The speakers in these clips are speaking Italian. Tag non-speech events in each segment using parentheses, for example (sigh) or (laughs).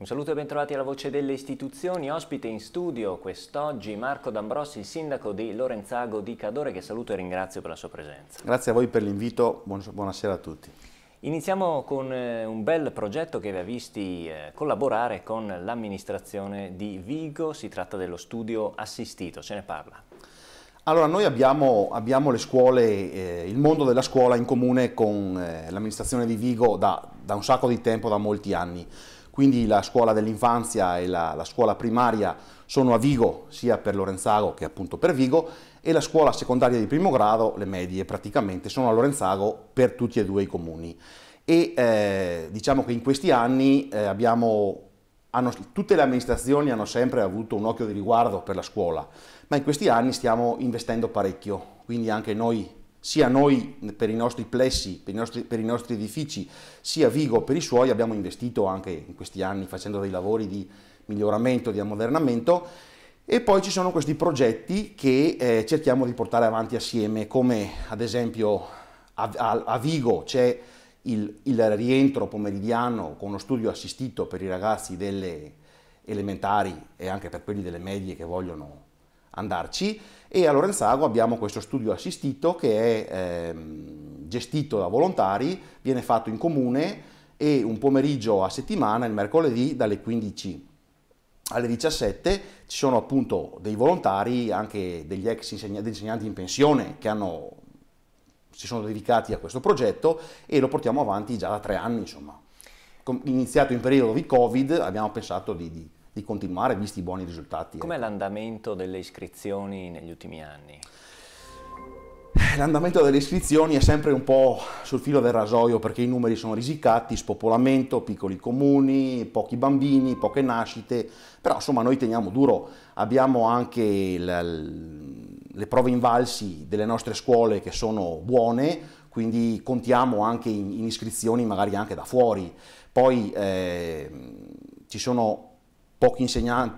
Un saluto e bentrovati alla Voce delle Istituzioni. Ospite in studio quest'oggi Marco D'Ambrossi, il sindaco di Lorenzago di Cadore, che saluto e ringrazio per la sua presenza. Grazie a voi per l'invito, buonasera a tutti. Iniziamo con eh, un bel progetto che vi ha visti eh, collaborare con l'amministrazione di Vigo, si tratta dello studio assistito, ce ne parla. Allora, noi abbiamo, abbiamo le scuole, eh, il mondo della scuola in comune con eh, l'amministrazione di Vigo da, da un sacco di tempo, da molti anni quindi la scuola dell'infanzia e la, la, scuola primaria sono a Vigo, sia per Lorenzago che appunto per Vigo, e la scuola secondaria di primo grado, le medie praticamente, sono a Lorenzago per tutti e due i comuni. E eh, diciamo che in questi anni eh, abbiamo hanno, tutte le amministrazioni hanno sempre avuto un occhio di riguardo per la scuola, ma in questi anni stiamo investendo parecchio, quindi anche noi sia noi per i nostri plessi, per i nostri, per i nostri, edifici, sia Vigo per i suoi, abbiamo investito anche in questi anni facendo dei lavori di miglioramento, di ammodernamento e poi ci sono questi progetti che eh, cerchiamo di portare avanti assieme, come ad esempio a, a, a Vigo c'è il, il, rientro pomeridiano con uno studio assistito per i ragazzi delle elementari e anche per quelli delle medie che vogliono andarci e a Lorenzago abbiamo questo studio assistito che è eh, gestito da volontari, viene fatto in comune e un pomeriggio a settimana, il mercoledì dalle 15 alle 17 ci sono appunto dei volontari, anche degli ex insegnanti, insegnanti in pensione che hanno, si sono dedicati a questo progetto e lo portiamo avanti già da tre anni, insomma. Iniziato in periodo di Covid abbiamo pensato di, di di continuare visti i buoni risultati. Com'è ecco. l'andamento delle iscrizioni negli ultimi anni? L'andamento delle iscrizioni è sempre un po' sul filo del rasoio perché i numeri sono risicati, spopolamento, piccoli comuni, pochi bambini, poche nascite, però insomma noi teniamo duro, abbiamo anche il, le prove invalsi delle nostre scuole che sono buone, quindi contiamo anche in, in iscrizioni magari anche da fuori, poi eh, ci sono pochi,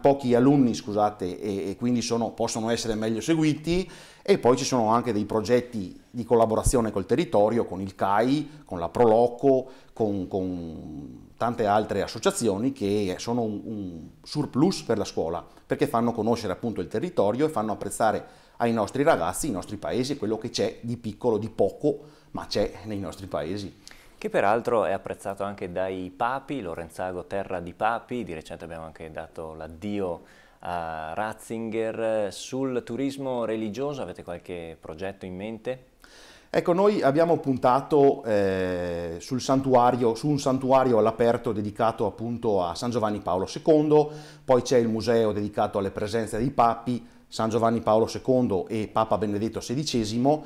pochi alunni scusate, e, e quindi sono, possono essere meglio seguiti e poi ci sono anche dei progetti di collaborazione col territorio, con il CAI, con la Proloco, con, con tante altre associazioni che sono un, un surplus per la scuola perché fanno conoscere appunto il territorio e fanno apprezzare ai nostri ragazzi, i nostri paesi, quello che c'è di piccolo, di poco, ma c'è nei nostri paesi che peraltro è apprezzato anche dai papi, Lorenzago Terra di Papi, di recente abbiamo anche dato l'addio a Ratzinger. Sul turismo religioso avete qualche progetto in mente? Ecco, noi abbiamo puntato eh, sul santuario, su un santuario all'aperto dedicato appunto a San Giovanni Paolo II, poi c'è il museo dedicato alle presenze dei papi, San Giovanni Paolo II e Papa Benedetto XVI,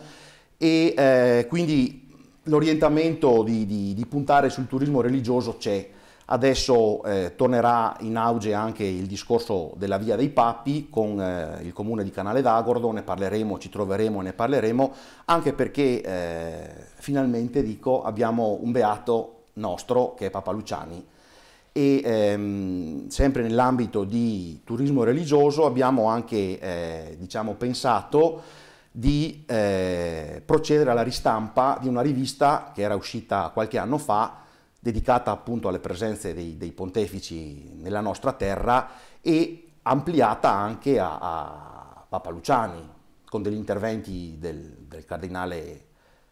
e eh, quindi l'orientamento di, di, di, puntare sul turismo religioso c'è. Adesso eh, tornerà in auge anche il discorso della Via dei Papi con eh, il comune di Canale d'Agordo, ne parleremo, ci troveremo e ne parleremo, anche perché eh, finalmente dico, abbiamo un beato nostro che è Papa Luciani e ehm, sempre nell'ambito di turismo religioso abbiamo anche eh, diciamo, pensato di eh, procedere alla ristampa di una rivista che era uscita qualche anno fa, dedicata appunto alle presenze dei, dei pontefici nella nostra terra e ampliata anche a, a Papa Luciani, con degli interventi del, del cardinale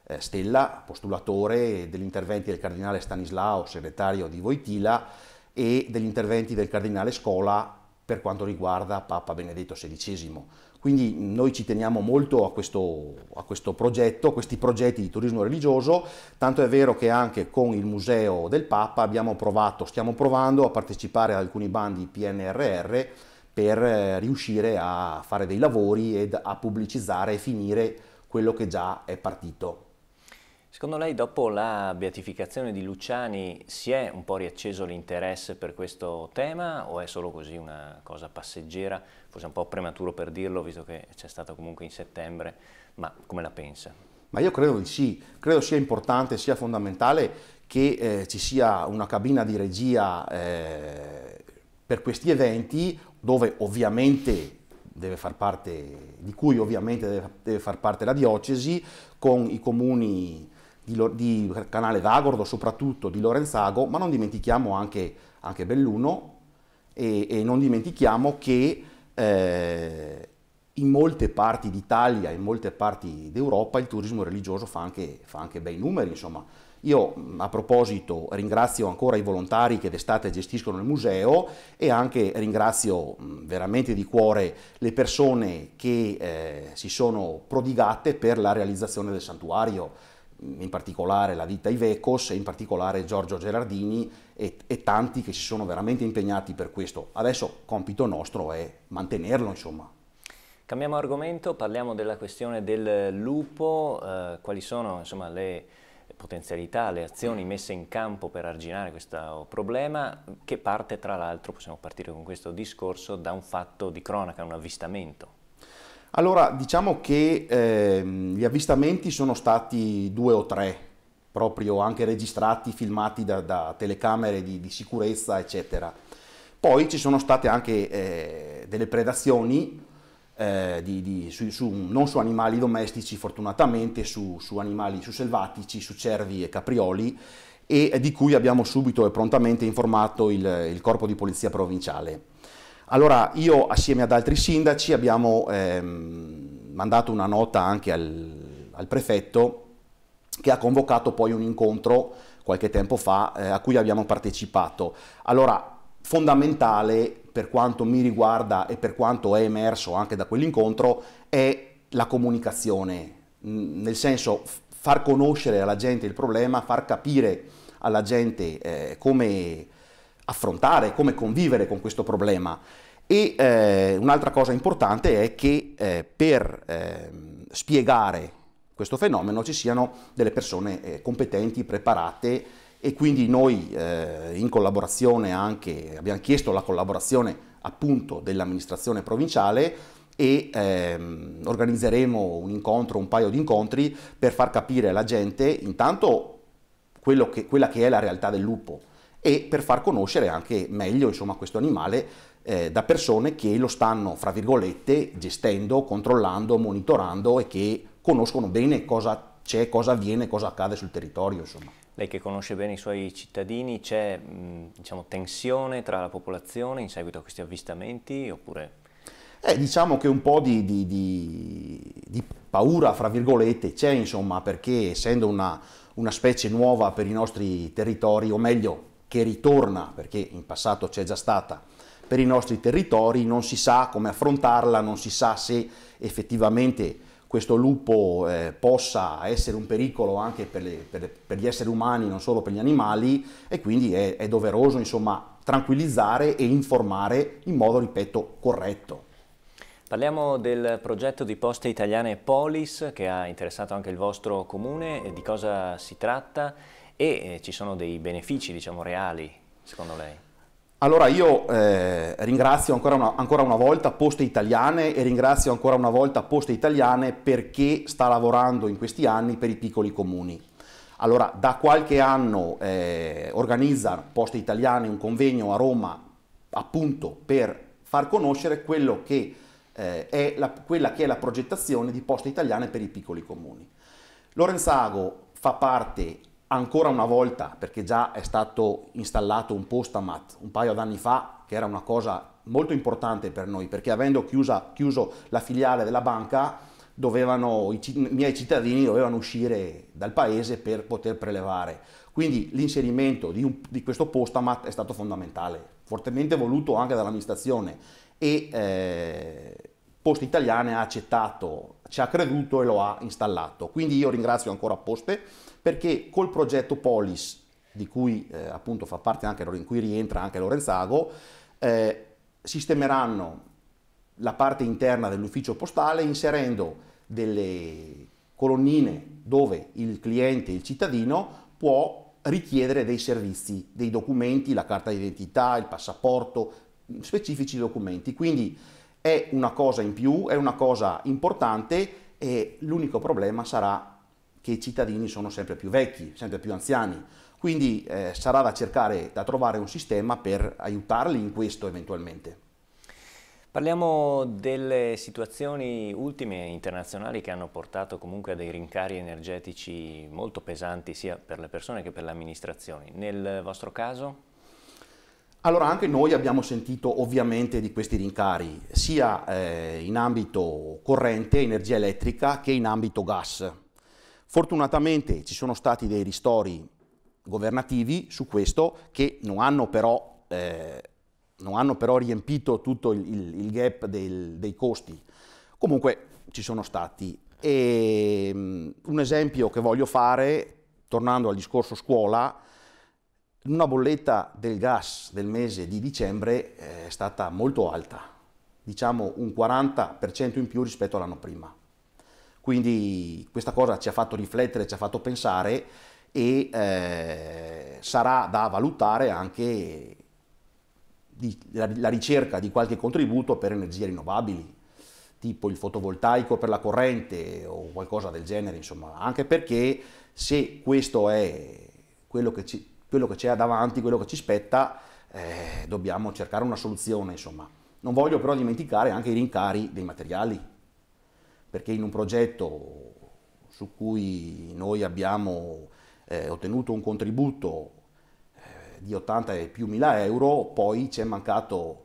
eh, Stella, postulatore, degli interventi del cardinale Stanislao, segretario di Voitila, e degli interventi del cardinale Scola per quanto riguarda Papa Benedetto XVI quindi noi ci teniamo molto a questo, a questo progetto, a questi progetti di turismo religioso, tanto è vero che anche con il Museo del Papa abbiamo provato, stiamo provando a partecipare ad alcuni bandi PNRR per eh, riuscire a fare dei lavori ed a pubblicizzare e finire quello che già è partito. Secondo lei dopo la beatificazione di Luciani si è un po' riacceso l'interesse per questo tema o è solo così una cosa passeggera? Forse è un po' prematuro per dirlo visto che c'è stato comunque in settembre, ma come la pensa? Ma io credo di sì, credo sia importante, sia fondamentale che eh, ci sia una cabina di regia eh, per questi eventi dove ovviamente deve far parte, di cui ovviamente deve, deve far parte la diocesi con i comuni di, di Canale d'Agordo, soprattutto di Lorenzago, ma non dimentichiamo anche, anche Belluno e, e, non dimentichiamo che eh, in molte parti d'Italia, in molte parti d'Europa, il turismo religioso fa anche, fa anche bei numeri, insomma. Io a proposito ringrazio ancora i volontari che d'estate gestiscono il museo e anche ringrazio veramente di cuore le persone che eh, si sono prodigate per la realizzazione del santuario in particolare la ditta Ivecos e in particolare Giorgio Gerardini e, e, tanti che si sono veramente impegnati per questo. Adesso compito nostro è mantenerlo, insomma. Cambiamo argomento, parliamo della questione del lupo, eh, quali sono insomma, le potenzialità, le azioni messe in campo per arginare questo problema che parte tra l'altro, possiamo partire con questo discorso, da un fatto di cronaca, un avvistamento. Allora, diciamo che eh, gli avvistamenti sono stati due o tre, proprio anche registrati, filmati da, da telecamere di, di, sicurezza, eccetera. Poi ci sono state anche eh, delle predazioni, eh, di, di, su, su, non su animali domestici, fortunatamente, su, su animali su selvatici, su cervi e caprioli, e di cui abbiamo subito e prontamente informato il, il Corpo di Polizia Provinciale. Allora io assieme ad altri sindaci abbiamo ehm, mandato una nota anche al, al, prefetto che ha convocato poi un incontro qualche tempo fa eh, a cui abbiamo partecipato. Allora fondamentale per quanto mi riguarda e per quanto è emerso anche da quell'incontro è la comunicazione, nel senso far conoscere alla gente il problema, far capire alla gente eh, come affrontare, come convivere con questo problema. E eh, un'altra cosa importante è che eh, per eh, spiegare questo fenomeno ci siano delle persone eh, competenti, preparate e quindi noi eh, in collaborazione anche, abbiamo chiesto la collaborazione appunto dell'amministrazione provinciale e ehm, organizzeremo un incontro, un paio di incontri per far capire alla gente intanto che, quella che è la realtà del lupo, e per far conoscere anche meglio insomma, questo animale eh, da persone che lo stanno, fra virgolette, gestendo, controllando, monitorando e che conoscono bene cosa c'è, cosa avviene, cosa accade sul territorio. Insomma. Lei che conosce bene i suoi cittadini, c'è diciamo, tensione tra la popolazione in seguito a questi avvistamenti oppure... Eh, diciamo che un po' di, di, di, di paura, fra virgolette, c'è insomma perché essendo una, una specie nuova per i nostri territori, o meglio che ritorna, perché in passato c'è già stata, per i nostri territori, non si sa come affrontarla, non si sa se effettivamente questo lupo eh, possa essere un pericolo anche per, le, per, per, gli esseri umani, non solo per gli animali, e quindi è, è doveroso insomma, tranquillizzare e informare in modo, ripeto, corretto. Parliamo del progetto di poste italiane Polis che ha interessato anche il vostro comune, di cosa si tratta e eh, ci sono dei benefici diciamo, reali secondo lei? Allora io eh, ringrazio ancora una, ancora una, volta Poste Italiane e ringrazio ancora una volta Poste Italiane perché sta lavorando in questi anni per i piccoli comuni. Allora da qualche anno eh, organizza Poste Italiane un convegno a Roma appunto per far conoscere quello che, eh, è la, quella che è la progettazione di Poste Italiane per i piccoli comuni. Lorenzago fa parte ancora una volta, perché già è stato installato un postamat un paio d'anni fa, che era una cosa molto importante per noi, perché avendo chiusa, chiuso la filiale della banca, dovevano, i, i miei cittadini dovevano uscire dal paese per poter prelevare. Quindi l'inserimento di, un, di questo postamat è stato fondamentale, fortemente voluto anche dall'amministrazione e eh, Poste Italiane ha accettato, ci ha creduto e lo ha installato. Quindi io ringrazio ancora Poste perché col progetto Polis, di cui eh, appunto fa parte anche, in cui rientra anche Lorenzago, eh, sistemeranno la parte interna dell'ufficio postale inserendo delle colonnine dove il cliente, il cittadino, può richiedere dei servizi, dei documenti, la carta d'identità, il passaporto, specifici documenti. Quindi è una cosa in più, è una cosa importante e l'unico problema sarà che i cittadini sono sempre più vecchi, sempre più anziani. Quindi eh, sarà da cercare, da trovare un sistema per aiutarli in questo eventualmente. Parliamo delle situazioni ultime internazionali che hanno portato comunque a dei rincari energetici molto pesanti sia per le persone che per le amministrazioni. Nel vostro caso? Allora anche noi abbiamo sentito ovviamente di questi rincari sia eh, in ambito corrente, energia elettrica, che in ambito gas. Fortunatamente ci sono stati dei ristori governativi su questo che non hanno però, eh, non hanno però riempito tutto il, il, il gap del, dei costi. Comunque ci sono stati. E, um, un esempio che voglio fare, tornando al discorso scuola, una bolletta del gas del mese di dicembre eh, è stata molto alta, diciamo un 40% in più rispetto all'anno prima. Quindi questa cosa ci ha fatto riflettere, ci ha fatto pensare e eh, sarà da valutare anche di, la, la ricerca di qualche contributo per energie rinnovabili, tipo il fotovoltaico per la corrente o qualcosa del genere, insomma, anche perché se questo è quello che ci quello che c'è davanti, quello che ci spetta, eh, dobbiamo cercare una soluzione, insomma. Non voglio però dimenticare anche i rincari dei materiali, perché in un progetto su cui noi abbiamo eh, ottenuto un contributo eh, di 80 e più mila euro, poi ci è mancato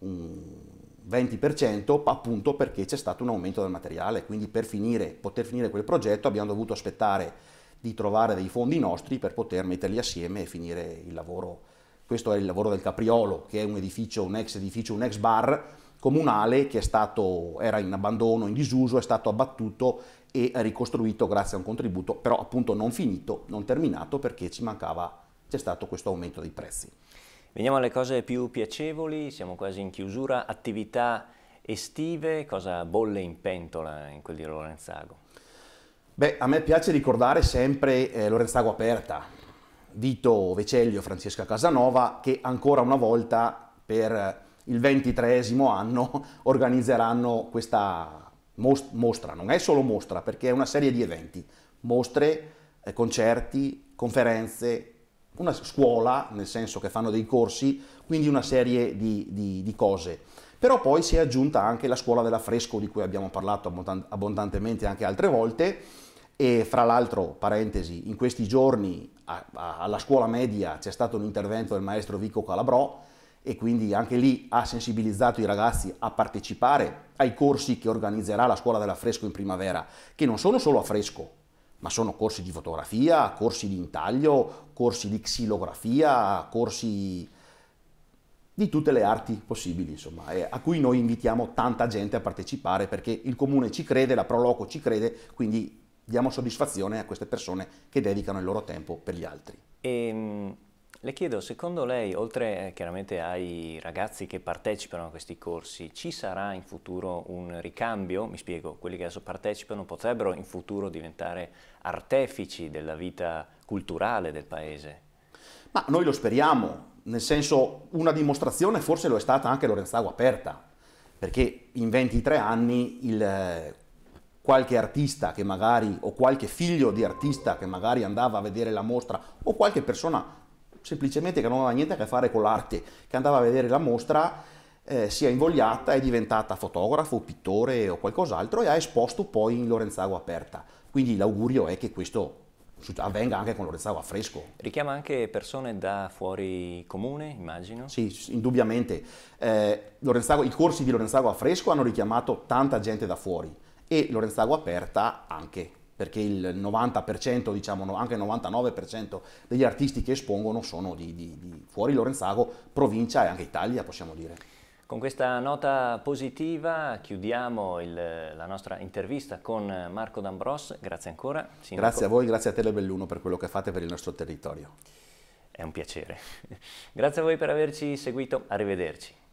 un 20% appunto perché c'è stato un aumento del materiale, quindi per finire, poter finire quel progetto abbiamo dovuto aspettare di trovare dei fondi nostri per poter metterli assieme e finire il lavoro. Questo è il lavoro del Capriolo, che è un edificio, un ex edificio, un ex bar comunale che stato, era in abbandono, in disuso, è stato abbattuto e ricostruito grazie a un contributo, però appunto non finito, non terminato perché ci mancava, c'è stato questo aumento dei prezzi. Veniamo alle cose più piacevoli, siamo quasi in chiusura, attività estive, cosa bolle in pentola in quel di Lorenzago? Beh, a me piace ricordare sempre eh, Lorenzo Agua Aperta, Vito Vecellio, Francesca Casanova, che ancora una volta per il ventitreesimo anno (laughs) organizzeranno questa mostra. Non è solo mostra, perché è una serie di eventi, mostre, eh, concerti, conferenze, una scuola, nel senso che fanno dei corsi, quindi una serie di, di, di, cose. Però poi si è aggiunta anche la scuola dell'affresco di cui abbiamo parlato abbondantemente anche altre volte e fra l'altro, parentesi, in questi giorni a, a, alla scuola media c'è stato un intervento del maestro Vico Calabrò e quindi anche lì ha sensibilizzato i ragazzi a partecipare ai corsi che organizzerà la scuola dell'affresco in primavera, che non sono solo affresco, ma sono corsi di fotografia, corsi di intaglio, corsi di xilografia, corsi di tutte le arti possibili, insomma, a cui noi invitiamo tanta gente a partecipare perché il comune ci crede, la Proloco ci crede, quindi diamo soddisfazione a queste persone che dedicano il loro tempo per gli altri. E, ehm, le chiedo, secondo lei, oltre eh, chiaramente ai ragazzi che partecipano a questi corsi, ci sarà in futuro un ricambio? Mi spiego, quelli che adesso partecipano potrebbero in futuro diventare artefici della vita culturale del paese? Ma noi lo speriamo, nel senso una dimostrazione forse lo è stata anche Lorenzago Aperta, perché in 23 anni il eh, qualche artista che magari, o qualche figlio di artista che magari andava a vedere la mostra, o qualche persona semplicemente che non aveva niente a che fare con l'arte, che andava a vedere la mostra, eh, sia invogliata, è diventata fotografo, pittore o qualcos'altro e ha esposto poi in Lorenzago aperta. Quindi l'augurio è che questo avvenga anche con Lorenzago a fresco. Richiama anche persone da fuori comune, immagino? Sì, indubbiamente. Eh, I corsi di Lorenzago a fresco hanno richiamato tanta gente da fuori e Lorenzago Aperta anche perché il 90%, diciamo anche il 99% degli artisti che espongono sono di, di, di fuori Lorenzago, provincia e anche Italia, possiamo dire. Con questa nota positiva chiudiamo il, la nostra intervista con Marco D'Ambros, grazie ancora. Sindaco. Grazie a voi, grazie a Tele Belluno per quello che fate per il nostro territorio. È un piacere. (laughs) grazie a voi per averci seguito, arrivederci.